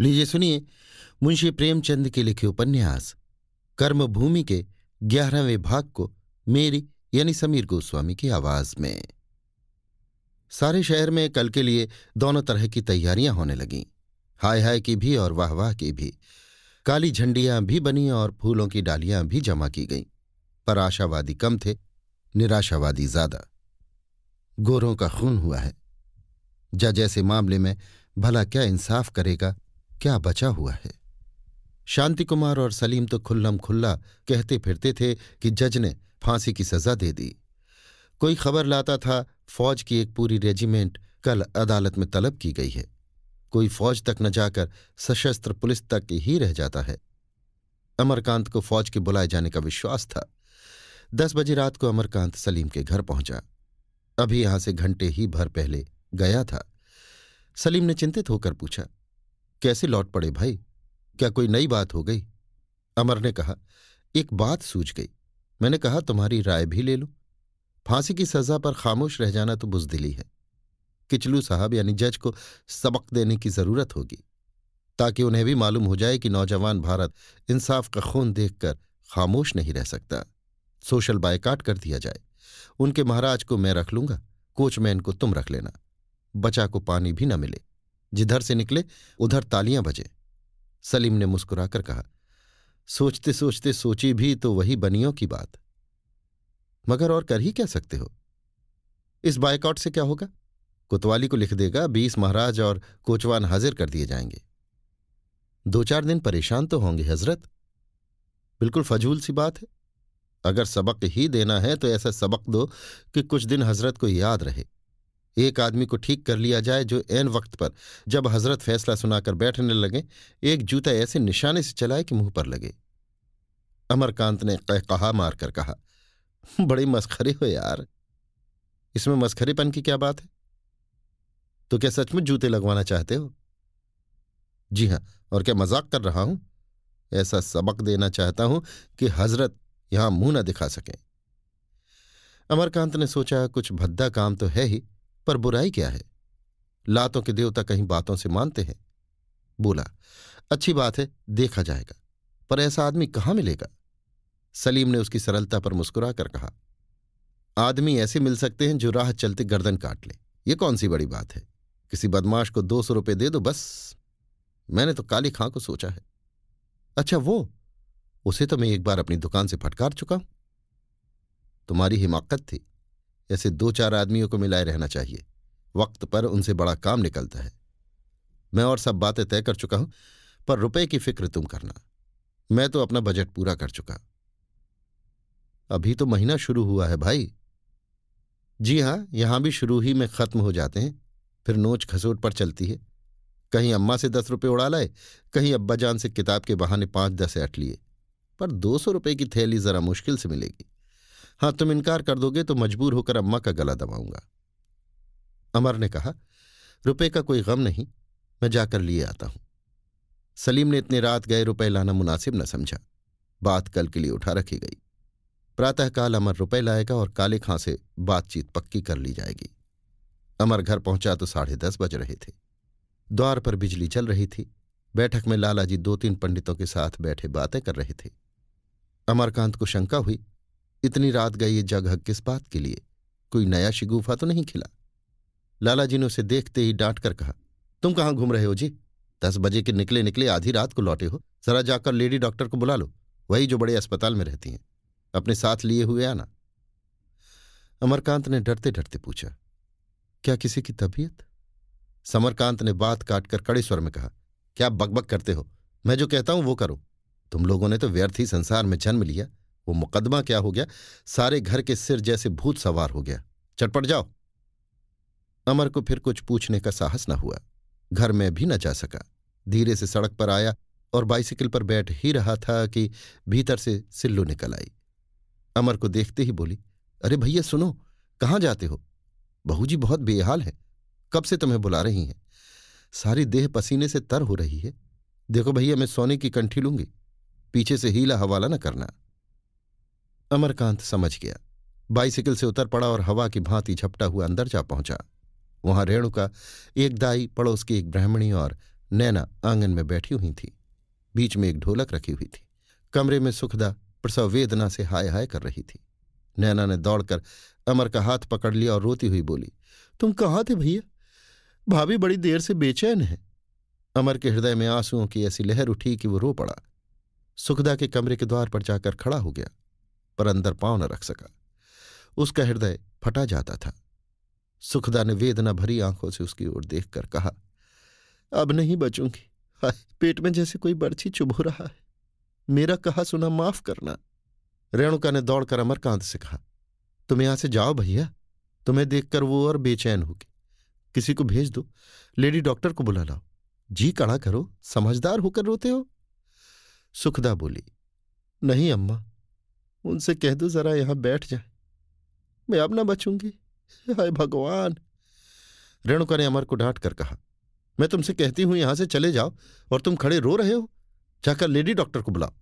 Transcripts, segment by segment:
लीजिए सुनिए मुंशी प्रेमचंद के लिखे उपन्यास कर्मभूमि के ग्यारहवें भाग को मेरी यानी समीर गोस्वामी की आवाज में सारे शहर में कल के लिए दोनों तरह की तैयारियां होने लगीं हाय हाय की भी और वाह वाह की भी काली झंडियां भी बनी और फूलों की डालियां भी जमा की गईं पर आशावादी कम थे निराशावादी ज्यादा गोरों का खून हुआ है जज ऐसे मामले में भला क्या इंसाफ करेगा क्या बचा हुआ है शांति कुमार और सलीम तो खुल्लम खुल्ला कहते फिरते थे कि जज ने फांसी की सजा दे दी कोई खबर लाता था फौज की एक पूरी रेजिमेंट कल अदालत में तलब की गई है कोई फौज तक न जाकर सशस्त्र पुलिस तक ही रह जाता है अमरकांत को फौज के बुलाए जाने का विश्वास था दस बजे रात को अमरकांत सलीम के घर पहुंचा अभी यहां से घंटे ही भर पहले गया था सलीम ने चिंतित होकर पूछा कैसे लौट पड़े भाई क्या कोई नई बात हो गई अमर ने कहा एक बात सूझ गई मैंने कहा तुम्हारी राय भी ले लो फांसी की सजा पर खामोश रह जाना तो बुजदिली है किचलू साहब यानी जज को सबक देने की जरूरत होगी ताकि उन्हें भी मालूम हो जाए कि नौजवान भारत इंसाफ का खून देखकर खामोश नहीं रह सकता सोशल बायकाट कर दिया जाए उनके महाराज को मैं रख लूंगा कोचमैन को तुम रख लेना बचा को पानी भी न मिले जिधर से निकले उधर तालियां बजे सलीम ने मुस्कुराकर कहा सोचते सोचते सोची भी तो वही बनियों की बात मगर और कर ही क्या सकते हो इस बायकॉट से क्या होगा कोतवाली को लिख देगा बीस महाराज और कोचवान हाजिर कर दिए जाएंगे दो चार दिन परेशान तो होंगे हजरत बिल्कुल फजूल सी बात है अगर सबक ही देना है तो ऐसा सबक दो कि कुछ दिन हजरत को याद रहे एक आदमी को ठीक कर लिया जाए जो एन वक्त पर जब हजरत फैसला सुनाकर बैठने लगे एक जूता ऐसे निशाने से चलाए कि मुंह पर लगे अमरकांत ने कहा मारकर कहा बड़े मस्खरे हो यार इसमें मस्खरेपन की क्या बात है तो क्या सचमुच जूते लगवाना चाहते हो जी हाँ और क्या मजाक कर रहा हूं ऐसा सबक देना चाहता हूं कि हजरत यहां मुंह ना दिखा सकें अमरकांत ने सोचा कुछ भद्दा काम तो है ही पर बुराई क्या है लातों के देवता कहीं बातों से मानते हैं बोला अच्छी बात है देखा जाएगा पर ऐसा आदमी कहाँ मिलेगा सलीम ने उसकी सरलता पर मुस्कुरा कर कहा आदमी ऐसे मिल सकते हैं जो राह चलते गर्दन काट ले ये कौन सी बड़ी बात है किसी बदमाश को दो सौ रुपये दे दो बस मैंने तो काली खां को सोचा है अच्छा वो उसे तो मैं एक बार अपनी दुकान से फटकार चुका हूं तुम्हारी हिमाकत थी ऐसे दो चार आदमियों को मिलाए रहना चाहिए वक्त पर उनसे बड़ा काम निकलता है मैं और सब बातें तय कर चुका हूं पर रुपए की फिक्र तुम करना मैं तो अपना बजट पूरा कर चुका अभी तो महीना शुरू हुआ है भाई जी हां यहां भी शुरू ही में खत्म हो जाते हैं फिर नोच खसोट पर चलती है कहीं अम्मा से दस रुपये उड़ा लाए कहीं अब्बाजान से किताब के बहाने पांच दस ऐट लिए पर दो सौ रुपये की थैली जरा मुश्किल से मिलेगी हाँ तुम इनकार कर दोगे तो मजबूर होकर अम्मा का गला दबाऊंगा अमर ने कहा रुपए का कोई गम नहीं मैं जाकर लिए आता हूं सलीम ने इतने रात गए रुपए लाना मुनासिब न समझा बात कल के लिए उठा रखी गई प्रातःकाल अमर रुपए लाएगा और काले खां से बातचीत पक्की कर ली जाएगी अमर घर पहुंचा तो साढ़े दस बज रहे थे द्वार पर बिजली चल रही थी बैठक में लालाजी दो तीन पंडितों के साथ बैठे बातें कर रहे थे अमरकांत को शंका हुई इतनी रात गई ये जगह किस बात के लिए कोई नया शिगुफा तो नहीं खिला लाला जी ने उसे देखते ही डांट कर कहा तुम कहाँ घूम रहे हो जी दस बजे के निकले निकले आधी रात को लौटे हो जरा जाकर लेडी डॉक्टर को बुला लो वही जो बड़े अस्पताल में रहती हैं अपने साथ लिए हुए आना अमरकांत ने डरते डरते पूछा क्या किसी की तबीयत समरकांत ने बात काटकर कड़े स्वर में कहा क्या बकबक करते हो मैं जो कहता हूं वो करो तुम लोगों ने तो व्यर्थ ही संसार में जन्म लिया वो मुकदमा क्या हो गया सारे घर के सिर जैसे भूत सवार हो गया चटपट जाओ अमर को फिर कुछ पूछने का साहस न हुआ घर में भी न जा सका धीरे से सड़क पर आया और बाइसिकल पर बैठ ही रहा था कि भीतर से सिल्लू निकल आई अमर को देखते ही बोली अरे भैया सुनो कहाँ जाते हो बहू जी बहुत बेहाल है कब से तुम्हें बुला रही हैं सारी देह पसीने से तर हो रही है देखो भैया मैं सोने की कंठी लूंगी पीछे से हीला हवाला न करना अमरकांत समझ गया बाइसिकल से उतर पड़ा और हवा की भांति झपटा हुआ अंदर जा पहुंचा वहां रेणुका एक दाई पड़ोस की एक ब्राह्मणी और नैना आंगन में बैठी हुई थी बीच में एक ढोलक रखी हुई थी कमरे में सुखदा प्रसव वेदना से हाय हाय कर रही थी नैना ने दौड़कर अमर का हाथ पकड़ लिया और रोती हुई बोली तुम कहाँ थे भैया भाभी बड़ी देर से बेचैन है अमर के हृदय में आंसुओं की ऐसी लहर उठी कि वो रो पड़ा सुखदा के कमरे के द्वार पर जाकर खड़ा हो गया पर अंदर पांव न रख सका उसका हृदय फटा जाता था सुखदा ने वेदना भरी आंखों से उसकी ओर देखकर कहा अब नहीं बचूंगी पेट में जैसे कोई बर्छी चुभ रहा है मेरा कहा सुना माफ करना रेणुका ने दौड़कर अमरकांत से कहा तुम यहां से जाओ भैया तुम्हें देखकर वो और बेचैन होगी किसी को भेज दो लेडी डॉक्टर को बुला लाओ जी कड़ा करो समझदार होकर रोते हो सुखदा बोली नहीं अम्मा उनसे कह दो जरा यहां बैठ जाए मैं अब ना बचूंगी हाय भगवान रेणुका ने अमर को डांट कर कहा मैं तुमसे कहती हूं यहां से चले जाओ और तुम खड़े रो रहे हो जाकर लेडी डॉक्टर को बुलाओ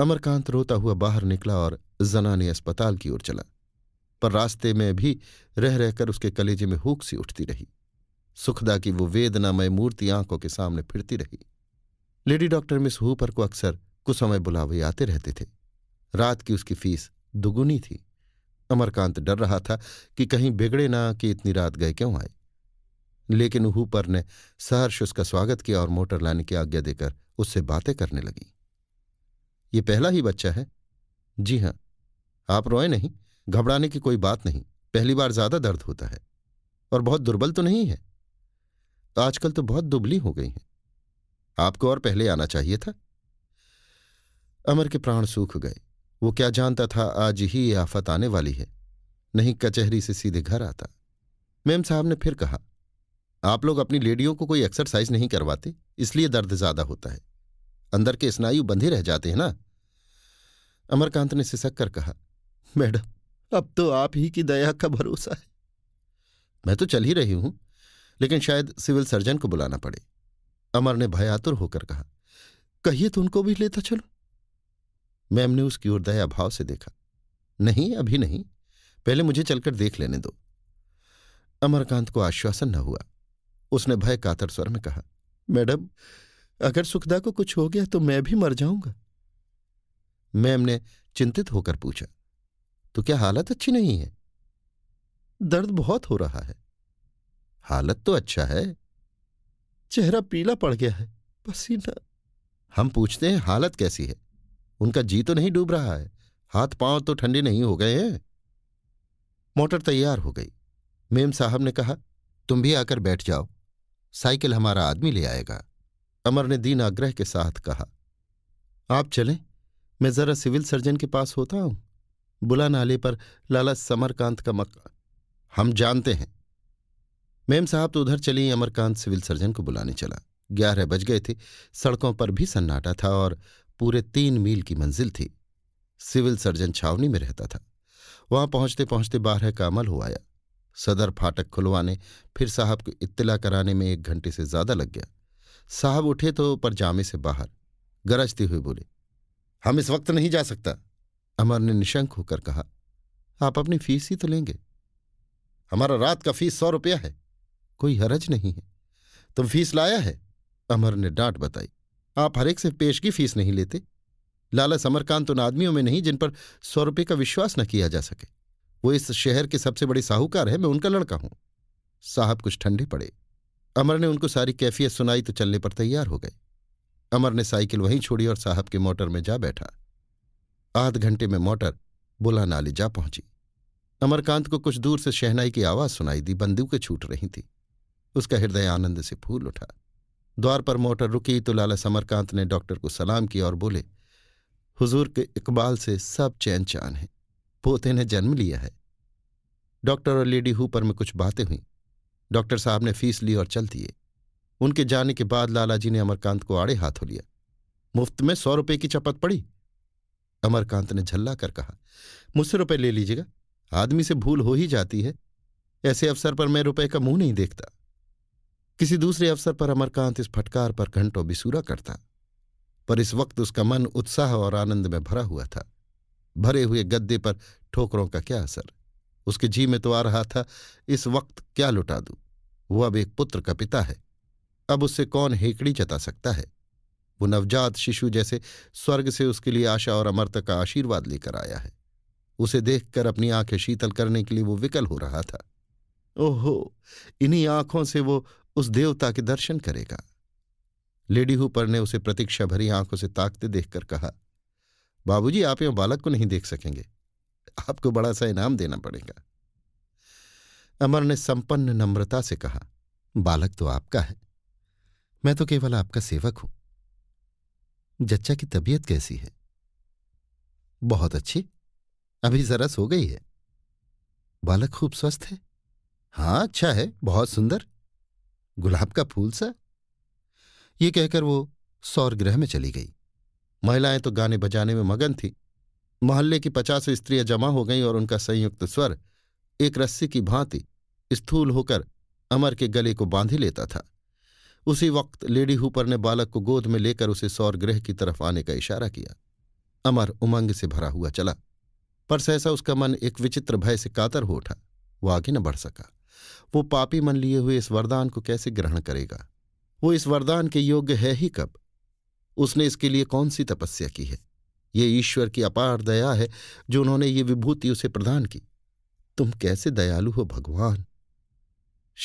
अमरकांत रोता हुआ बाहर निकला और जना ने अस्पताल की ओर चला पर रास्ते में भी रह रहकर उसके कलेजे में हूक सी उठती रही सुखदा की वो वेदनामय मूर्ति आंखों के सामने फिरती रही लेडी डॉक्टर मिस हूपर को अक्सर कुसमय बुलावे आते रहते थे रात की उसकी फीस दुगुनी थी अमरकांत डर रहा था कि कहीं बिगड़े ना कि इतनी रात गए क्यों आए लेकिन ऊपर ने सहर्ष उसका स्वागत किया और मोटर लाने की आज्ञा देकर उससे बातें करने लगी ये पहला ही बच्चा है जी हाँ आप रोए नहीं घबराने की कोई बात नहीं पहली बार ज्यादा दर्द होता है और बहुत दुर्बल तो नहीं है आजकल तो बहुत दुबली हो गई हैं आपको और पहले आना चाहिए था अमर के प्राण सूख गए वो क्या जानता था आज ही ये आफत आने वाली है नहीं कचहरी से सीधे घर आता मेम साहब ने फिर कहा आप लोग अपनी लेडियों को कोई एक्सरसाइज नहीं करवाते इसलिए दर्द ज्यादा होता है अंदर के स्नायु बंधे रह जाते हैं ना अमरकांत ने सिसक कर कहा मैडम अब तो आप ही की दया का भरोसा है मैं तो चल ही रही हूं लेकिन शायद सिविल सर्जन को बुलाना पड़े अमर ने भयातुर होकर कहा कहिए तो उनको भी लेता चलो मैम ने उसकी ओर दया भाव से देखा नहीं अभी नहीं पहले मुझे चलकर देख लेने दो अमरकांत को आश्वासन न हुआ उसने भय कातर स्वर में कहा मैडम अगर सुखदा को कुछ हो गया तो मैं भी मर जाऊंगा मैम ने चिंतित होकर पूछा तो क्या हालत अच्छी नहीं है दर्द बहुत हो रहा है हालत तो अच्छा है चेहरा पीला पड़ गया है पसीना हम पूछते हैं हालत कैसी है उनका जी तो नहीं डूब रहा है हाथ पांव तो ठंडे नहीं हो गए हैं मोटर तैयार हो गई मेम साहब ने कहा तुम भी आकर बैठ जाओ साइकिल हमारा आदमी ले आएगा अमर ने दीन आग्रह के साथ कहा आप चलें मैं जरा सिविल सर्जन के पास होता हूं बुला नाले पर लाला समरकांत का मक हम जानते हैं मेम साहब तो उधर चली अमरकांत सिविल सर्जन को बुलाने चला ग्यारह बज गए थे सड़कों पर भी सन्नाटा था और पूरे तीन मील की मंजिल थी सिविल सर्जन छावनी में रहता था वहां पहुंचते पहुंचते बारह का अमल हो आया सदर फाटक खुलवाने फिर साहब को इत्तला कराने में एक घंटे से ज्यादा लग गया साहब उठे तो पर जामे से बाहर गरजते हुए बोले हम इस वक्त नहीं जा सकता अमर ने निशंक होकर कहा आप अपनी फीस ही तो लेंगे हमारा रात का फीस सौ रुपया है कोई हरज नहीं है तुम फीस लाया है अमर ने डांट बताई आप हरेक से पेश की फीस नहीं लेते लाला समरकांत उन आदमियों में नहीं जिन पर सौ रुपये का विश्वास न किया जा सके वो इस शहर के सबसे बड़े साहूकार है मैं उनका लड़का हूं साहब कुछ ठंडे पड़े अमर ने उनको सारी कैफियत सुनाई तो चलने पर तैयार हो गए अमर ने साइकिल वहीं छोड़ी और साहब के मोटर में जा बैठा आध घंटे में मोटर बुला नाली जा पहुंची अमरकांत को कुछ दूर से शहनाई की आवाज सुनाई दी बंदूकें छूट रही थी उसका हृदय आनंद से फूल उठा द्वार पर मोटर रुकी तो लाला समरकांत ने डॉक्टर को सलाम किया और बोले हुजूर के इकबाल से सब चैन चान है पोते ने जन्म लिया है डॉक्टर और लेडी हुपर में कुछ बातें हुई डॉक्टर साहब ने फीस ली और चल दिए उनके जाने के बाद लालाजी ने अमरकांत को आड़े हाथों लिया मुफ्त में सौ रुपये की चपत पड़ी अमरकांत ने झल्ला कर कहा मुझसे रुपये ले लीजिएगा आदमी से भूल हो ही जाती है ऐसे अवसर पर मैं रुपये का मुंह नहीं देखता किसी दूसरे अवसर पर अमरकांत इस फटकार पर घंटों बिसूरा करता पर इस वक्त उसका मन उत्साह और आनंद में भरा हुआ था भरे हुए गद्दे पर ठोकरों का क्या असर उसके जी में तो आ रहा था इस वक्त क्या लुटा दू वो अब एक पुत्र का पिता है अब उससे कौन हेकड़ी जता सकता है वो नवजात शिशु जैसे स्वर्ग से उसके लिए आशा और अमरता का आशीर्वाद लेकर आया है उसे देखकर अपनी आंखें शीतल करने के लिए वो विकल हो रहा था ओहो इन्हीं आंखों से वो उस देवता के दर्शन करेगा लेडी हुपर ने उसे प्रतीक्षा भरी आंखों से ताकते देखकर कहा बाबूजी आप यहां बालक को नहीं देख सकेंगे आपको बड़ा सा इनाम देना पड़ेगा अमर ने संपन्न नम्रता से कहा बालक तो आपका है मैं तो केवल आपका सेवक हूं जच्चा की तबीयत कैसी है बहुत अच्छी अभी जरा सो गई है बालक खूब स्वस्थ है हाँ अच्छा है बहुत सुंदर गुलाब का फूल सा ये कहकर वो सौर गृह में चली गई महिलाएं तो गाने बजाने में मगन थी मोहल्ले की पचास स्त्रियां जमा हो गईं और उनका संयुक्त स्वर एक रस्सी की भांति स्थूल होकर अमर के गले को बांधी लेता था उसी वक्त लेडी हुपर ने बालक को गोद में लेकर उसे सौरगृह की तरफ आने का इशारा किया अमर उमंग से भरा हुआ चला पर सहसा उसका मन एक विचित्र भय से कातर हो उठा वो आगे न बढ़ सका वो पापी मन लिए हुए इस वरदान को कैसे ग्रहण करेगा वो इस वरदान के योग्य है ही कब उसने इसके लिए कौन सी तपस्या की है ये ईश्वर की अपार दया है जो उन्होंने ये विभूति उसे प्रदान की तुम कैसे दयालु हो भगवान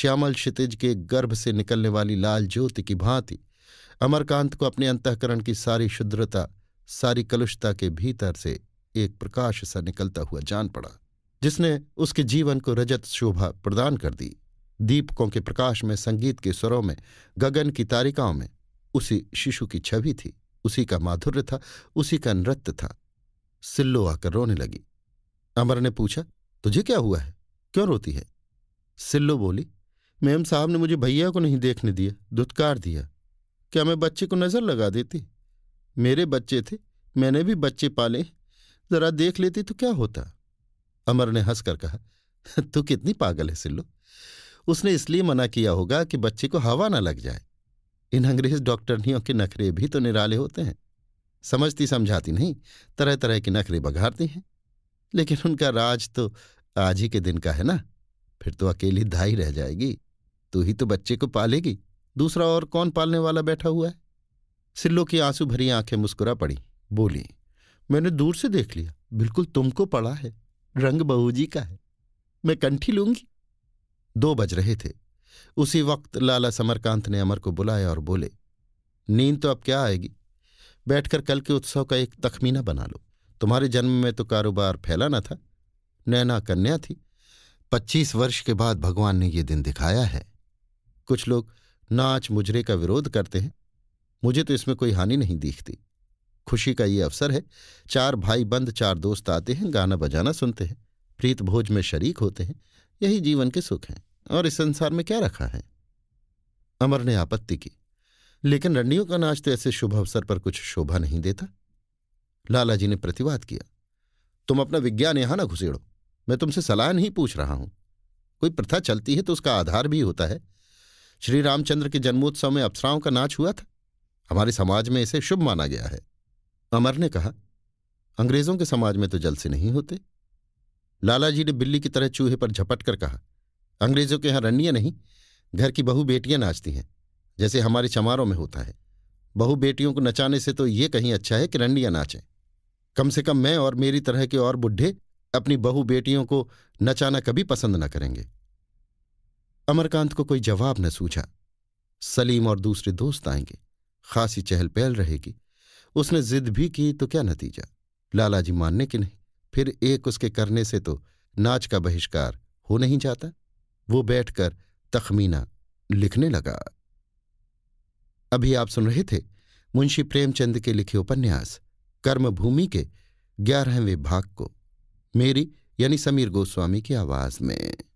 श्यामल क्षितिज के गर्भ से निकलने वाली लाल ज्योति की भांति अमरकांत को अपने अंतकरण की सारी शुद्रता सारी कलुषता के भीतर से एक प्रकाश सा निकलता हुआ जान पड़ा जिसने उसके जीवन को रजत शोभा प्रदान कर दी दीपकों के प्रकाश में संगीत के स्वरों में गगन की तारिकाओं में उसी शिशु की छवि थी उसी का माधुर्य था उसी का नृत्य था सिल्लो आकर रोने लगी अमर ने पूछा तुझे क्या हुआ है क्यों रोती है सिल्लो बोली मेम साहब ने मुझे भैया को नहीं देखने दिया दुत्कार दिया क्या मैं बच्चे को नज़र लगा देती मेरे बच्चे थे मैंने भी बच्चे पाले जरा देख लेती तो क्या होता अमर ने हंसकर कहा तू कितनी पागल है सिल्लू उसने इसलिए मना किया होगा कि बच्चे को हवा ना लग जाए इन अंग्रेज डॉक्टरनियों के नखरे भी तो निराले होते हैं समझती समझाती नहीं तरह तरह के नखरे बघारती हैं लेकिन उनका राज तो आज ही के दिन का है ना फिर तो अकेली धाई रह जाएगी तू ही तो बच्चे को पालेगी दूसरा और कौन पालने वाला बैठा हुआ है सिल्लो की आंसू भरी आंखें मुस्कुरा पड़ी बोली मैंने दूर से देख लिया बिल्कुल तुमको पड़ा है रंग बहूजी का है मैं कंठी लूंगी दो बज रहे थे उसी वक्त लाला समरकांत ने अमर को बुलाया और बोले नींद तो अब क्या आएगी बैठकर कल के उत्सव का एक तखमीना बना लो तुम्हारे जन्म में तो कारोबार फैला न था नैना कन्या थी पच्चीस वर्ष के बाद भगवान ने ये दिन दिखाया है कुछ लोग नाच मुजरे का विरोध करते हैं मुझे तो इसमें कोई हानि नहीं दिखती खुशी का ये अवसर है चार भाई बंद चार दोस्त आते हैं गाना बजाना सुनते हैं प्रीत भोज में शरीक होते हैं यही जीवन के सुख हैं और इस संसार में क्या रखा है अमर ने आपत्ति की लेकिन रंडियों का नाच तो ऐसे शुभ अवसर पर कुछ शोभा नहीं देता लालाजी ने प्रतिवाद किया तुम अपना विज्ञान यहां ना घुसेड़ो मैं तुमसे सलाह नहीं पूछ रहा हूं कोई प्रथा चलती है तो उसका आधार भी होता है श्री रामचंद्र के जन्मोत्सव में अप्सराओं का नाच हुआ था हमारे समाज में इसे शुभ माना गया है अमर ने कहा अंग्रेजों के समाज में तो जलसे नहीं होते लालाजी ने बिल्ली की तरह चूहे पर झपट कर कहा अंग्रेजों के यहाँ रनिया नहीं घर की बहु बेटियां नाचती हैं जैसे हमारे चमारों में होता है बहु बेटियों को नचाने से तो ये कहीं अच्छा है कि रंडियां नाचें कम से कम मैं और मेरी तरह के और बुढ़े अपनी बहु बेटियों को नचाना कभी पसंद न करेंगे अमरकांत को कोई जवाब न सूझा सलीम और दूसरे दोस्त आएंगे खासी चहल पहल रहेगी उसने जिद भी की तो क्या नतीजा लालाजी मानने कि नहीं फिर एक उसके करने से तो नाच का बहिष्कार हो नहीं जाता वो बैठकर तखमीना लिखने लगा अभी आप सुन रहे थे मुंशी प्रेमचंद के लिखे उपन्यास कर्मभूमि के ग्यारहवें भाग को मेरी यानी समीर गोस्वामी की आवाज में